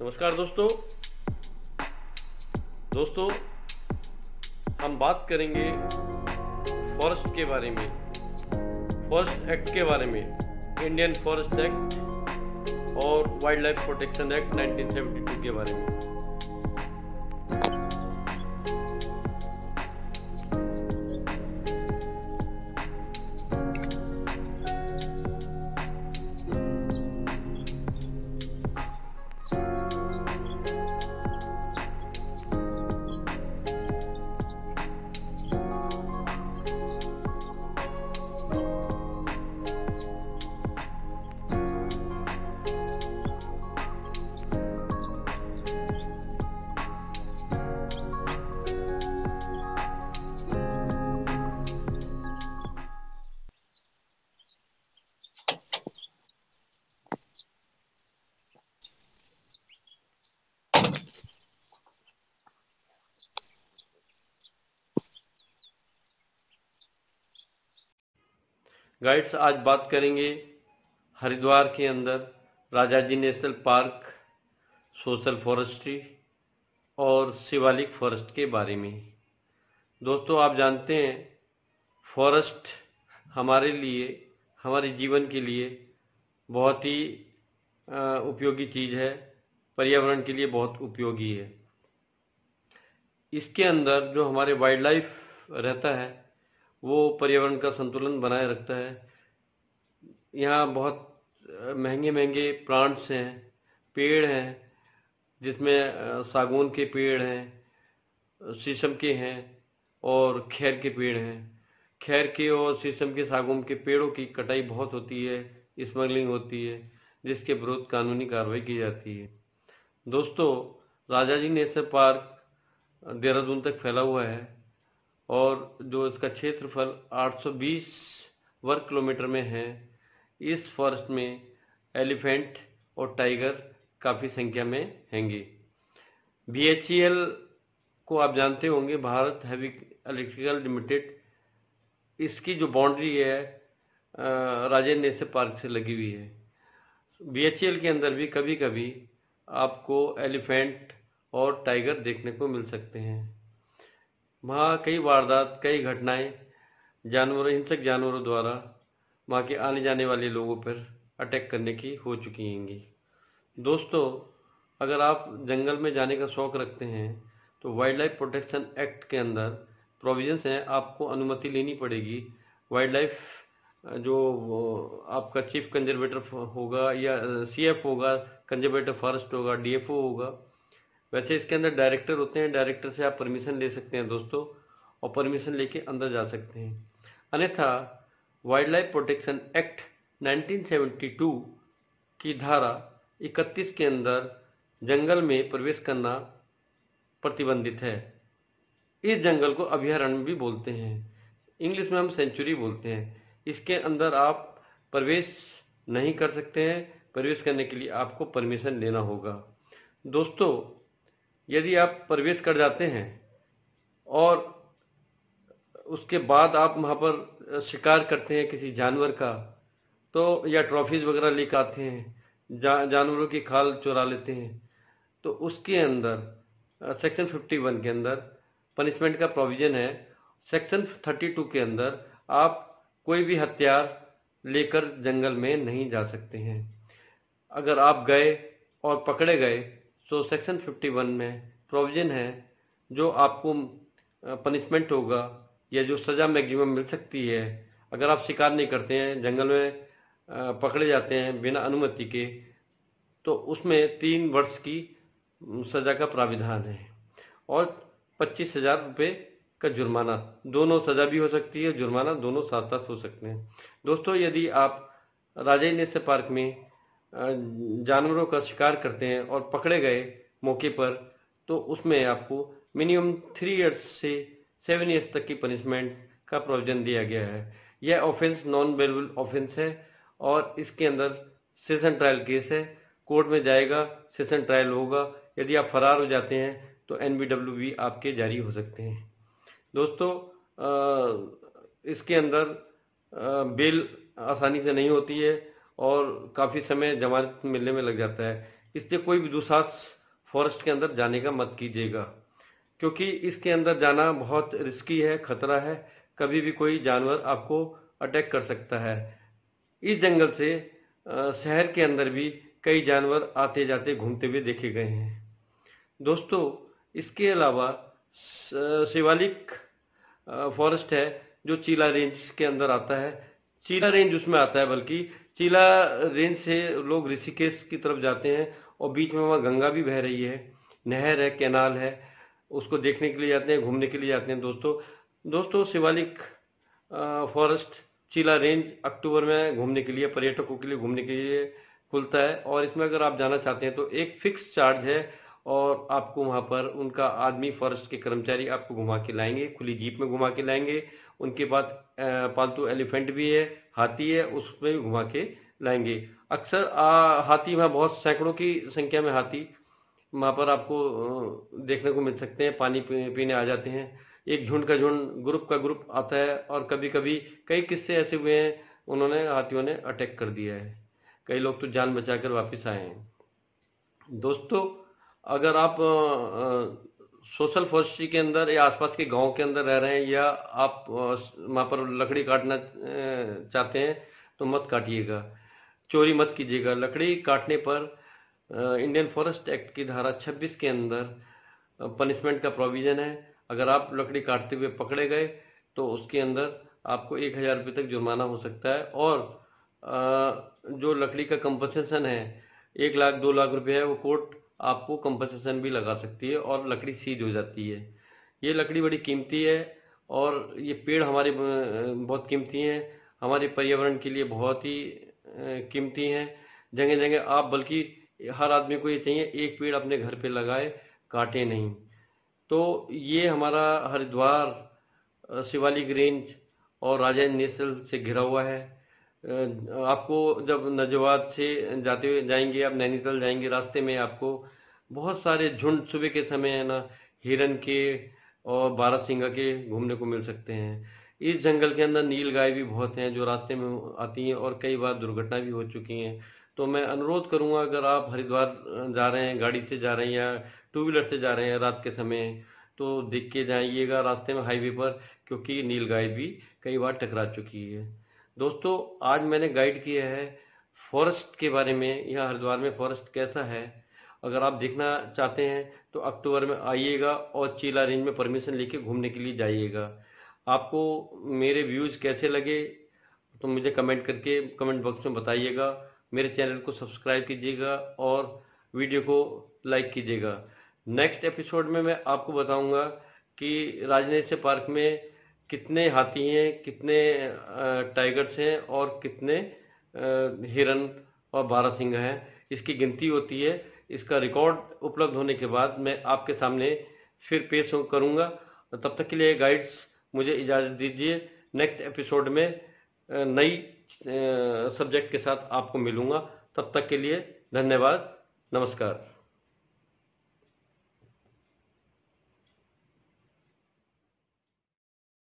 नमस्कार दोस्तों दोस्तों हम बात करेंगे फॉरेस्ट के बारे में फॉरेस्ट एक्ट के बारे में इंडियन फॉरेस्ट एक्ट और वाइल्ड लाइफ प्रोटेक्शन एक्ट 1972 के बारे में गाइड्स आज बात करेंगे हरिद्वार के अंदर Rajaji national park social forestry और शिवालिक फॉरेस्ट के बारे में दोस्तों आप जानते हैं फॉरेस्ट हमारे लिए हमारे जीवन के लिए बहुत ही उपयोगी चीज़ है पर्यावरण के लिए बहुत उपयोगी है इसके अंदर जो हमारे वाइल्ड लाइफ रहता है वो पर्यावरण का संतुलन बनाए रखता है यहाँ बहुत महंगे महंगे प्लांट्स हैं पेड़ हैं जिसमें सागौन के पेड़ हैं शीशम के हैं और खैर के पेड़ हैं खैर के और शीशम के सागौन के पेड़ों की कटाई बहुत होती है स्मगलिंग होती है जिसके विरुद्ध कानूनी कार्रवाई की जाती है दोस्तों Rajaji national park Dehradun तक फैला हुआ है और जो इसका क्षेत्रफल 820 वर्ग किलोमीटर में है इस फॉरेस्ट में एलिफेंट और टाइगर काफ़ी संख्या में हैंगे बी को आप जानते होंगे भारत हैवी इलेक्ट्रिकल लिमिटेड इसकी जो बाउंड्री है राजेंद्र नेशनल पार्क से लगी हुई है बी के अंदर भी कभी कभी आपको एलिफेंट और टाइगर देखने को मिल सकते हैं वहाँ कई वारदात कई घटनाएं जानवरों हिंसक जानवरों द्वारा वहाँ के आने जाने वाले लोगों पर अटैक करने की हो चुकी होंगी दोस्तों अगर आप जंगल में जाने का शौक रखते हैं तो वाइल्ड लाइफ प्रोटेक्शन एक्ट के अंदर प्रोविजंस हैं आपको अनुमति लेनी पड़ेगी वाइल्ड लाइफ जो आपका चीफ कंजर्वेटर होगा या सीएफ होगा कंजर्वेटर फॉरेस्ट होगा डीएफओ होगा वैसे इसके अंदर डायरेक्टर होते हैं डायरेक्टर से आप परमिशन ले सकते हैं दोस्तों और परमिशन लेके अंदर जा सकते हैं अन्यथा वाइल्ड लाइफ प्रोटेक्शन एक्ट 1972 की धारा 31 के अंदर जंगल में प्रवेश करना प्रतिबंधित है इस जंगल को अभ्यारण्य भी बोलते हैं इंग्लिश में हम सेंचुरी बोलते हैं इसके अंदर आप प्रवेश नहीं कर सकते हैं प्रवेश करने के लिए आपको परमिशन लेना होगा दोस्तों यदि आप प्रवेश कर जाते हैं और उसके बाद आप वहाँ पर शिकार करते हैं किसी जानवर का तो या ट्रॉफीज वगैरह लेकर आते हैं जा, जानवरों की खाल चुरा लेते हैं तो उसके अंदर सेक्शन फिफ्टी वन के अंदर पनिशमेंट का प्रोविज़न है सेक्शन थर्टी टू के अंदर आप कोई भी हथियार लेकर जंगल में नहीं जा सकते हैं अगर आप गए और पकड़े गए सो सेक्शन 51 में प्रोविज़न है जो आपको पनिशमेंट होगा या जो सज़ा मैक्सिमम मिल सकती है अगर आप शिकार नहीं करते हैं जंगल में पकड़े जाते हैं बिना अनुमति के तो उसमें तीन वर्ष की सज़ा का प्राविधान है और पच्चीस हजार रुपये का जुर्माना दोनों सज़ा भी हो सकती है जुर्माना दोनों साथ साथ हो सकते हैं दोस्तों यदि आप राजेंद्र से पार्क में जानवरों का शिकार करते हैं और पकड़े गए मौके पर तो उसमें आपको मिनिमम थ्री इयर्स से सेवन इयर्स तक की पनिशमेंट का प्रोविजन दिया गया है यह ऑफेंस नॉन बेलेबल ऑफेंस है और इसके अंदर सेशन ट्रायल केस है कोर्ट में जाएगा सेशन ट्रायल होगा यदि आप फरार हो जाते हैं तो एन बी आपके जारी हो सकते हैं दोस्तों आ, इसके अंदर बेल आसानी से नहीं होती है और काफ़ी समय जमानत मिलने में लग जाता है इसलिए कोई भी दुसाहस फॉरेस्ट के अंदर जाने का मत कीजिएगा क्योंकि इसके अंदर जाना बहुत रिस्की है खतरा है कभी भी कोई जानवर आपको अटैक कर सकता है इस जंगल से शहर के अंदर भी कई जानवर आते जाते घूमते हुए देखे गए हैं दोस्तों इसके अलावा शिवालिक फॉरेस्ट है जो चीला रेंज के अंदर आता है चीला रेंज उसमें आता है बल्कि चीला रेंज से लोग ऋषिकेश की तरफ जाते हैं और बीच में वहाँ गंगा भी बह रही है नहर है कैनाल है उसको देखने के लिए जाते हैं घूमने के लिए जाते हैं दोस्तों दोस्तों Shivalik forest Chila range October में घूमने के लिए पर्यटकों के लिए घूमने के लिए खुलता है और इसमें अगर आप जाना चाहते हैं तो एक फिक्स चार्ज है और आपको वहाँ पर उनका आदमी फॉरेस्ट के कर्मचारी आपको घुमा के लाएंगे खुली जीप में घुमा के लाएंगे उनके पास पालतू एलिफेंट भी है हाथी है उसमें भी घुमा के लाएंगे अक्सर हाथी वहाँ बहुत सैकड़ों की संख्या में हाथी वहाँ पर आपको देखने को मिल सकते हैं पानी पीने आ जाते हैं एक झुंड का झुंड ग्रुप का ग्रुप आता है और कभी कभी कई किस्से ऐसे हुए हैं उन्होंने हाथियों ने अटैक कर दिया है कई लोग तो जान बचा कर वापस आए हैं दोस्तों अगर आप सोशल फॉरेस्ट्री के अंदर या आसपास के गांव के अंदर रह रहे हैं या आप वहाँ पर लकड़ी काटना चाहते हैं तो मत काटिएगा चोरी मत कीजिएगा लकड़ी काटने पर इंडियन फॉरेस्ट एक्ट की धारा 26 के अंदर पनिशमेंट का प्रोविज़न है अगर आप लकड़ी काटते हुए पकड़े गए तो उसके अंदर आपको एक हज़ार रुपये तक जुर्माना हो सकता है और जो लकड़ी का कंपनसेशन है एक लाख दो लाख रुपए है वो कोर्ट आपको कंपनसेशन भी लगा सकती है और लकड़ी सीज हो जाती है ये लकड़ी बड़ी कीमती है और ये पेड़ हमारे बहुत कीमती हैं हमारे पर्यावरण के लिए बहुत ही कीमती हैं जगह जगह आप बल्कि हर आदमी को ये चाहिए एक पेड़ अपने घर पे लगाए काटे नहीं तो ये हमारा हरिद्वार शिवालिक रेंज और राजेंद्र नेशनल से घिरा हुआ है आपको जब नजवाद से जाते हुए जाएंगे आप नैनीताल जाएंगे रास्ते में आपको बहुत सारे झुंड सुबह के समय है ना हिरन के और बारह सिंगा के घूमने को मिल सकते हैं इस जंगल के अंदर नील गाय भी बहुत हैं जो रास्ते में आती हैं और कई बार दुर्घटना भी हो चुकी हैं तो मैं अनुरोध करूंगा अगर आप हरिद्वार जा रहे हैं गाड़ी से जा रहे हैं या टू व्हीलर से जा रहे हैं रात के समय तो देख के जाइएगा रास्ते में हाईवे पर क्योंकि नील गाय भी कई बार टकरा चुकी है दोस्तों आज मैंने गाइड किया है फॉरेस्ट के बारे में यहाँ हरिद्वार में फॉरेस्ट कैसा है अगर आप देखना चाहते हैं तो अक्टूबर में आइएगा और चीला रेंज में परमिशन लेके घूमने के लिए जाइएगा आपको मेरे व्यूज़ कैसे लगे तो मुझे कमेंट करके कमेंट बॉक्स में बताइएगा मेरे चैनल को सब्सक्राइब कीजिएगा और वीडियो को लाइक कीजिएगा नेक्स्ट एपिसोड में मैं आपको बताऊंगा कि राजनेश्य पार्क में कितने हाथी हैं कितने टाइगर्स हैं और कितने हिरन और बारह सिंह हैं इसकी गिनती होती है इसका रिकॉर्ड उपलब्ध होने के बाद मैं आपके सामने फिर पेश करूंगा तब तक के लिए गाइड्स मुझे इजाज़त दीजिए नेक्स्ट एपिसोड में नई सब्जेक्ट के साथ आपको मिलूंगा तब तक के लिए धन्यवाद नमस्कार